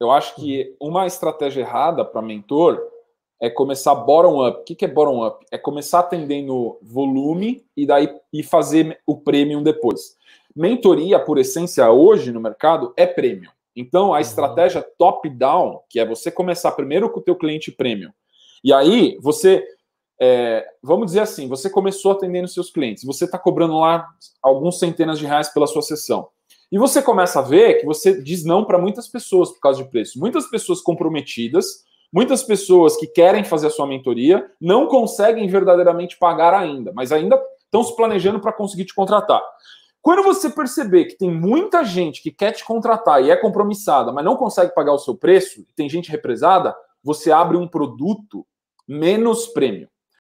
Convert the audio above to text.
Eu acho que uma estratégia errada para mentor é começar bottom-up. O que, é bottom-up? É começar atendendo volume e daí e fazer o premium depois. Mentoria, por essência, hoje no mercado é premium. Então, a uhum. estratégia top-down, que é você começar primeiro com o teu cliente premium. E aí, você, é, vamos dizer assim, você começou atendendo seus clientes, você está cobrando lá alguns centenas de reais pela sua sessão. E você começa a ver que você diz não para muitas pessoas por causa de preço. Muitas pessoas comprometidas, muitas pessoas que querem fazer a sua mentoria, não conseguem verdadeiramente pagar ainda, mas ainda estão se planejando para conseguir te contratar. Quando você perceber que tem muita gente que quer te contratar e é compromissada, mas não consegue pagar o seu preço, tem gente represada, você abre um produto menos prêmio.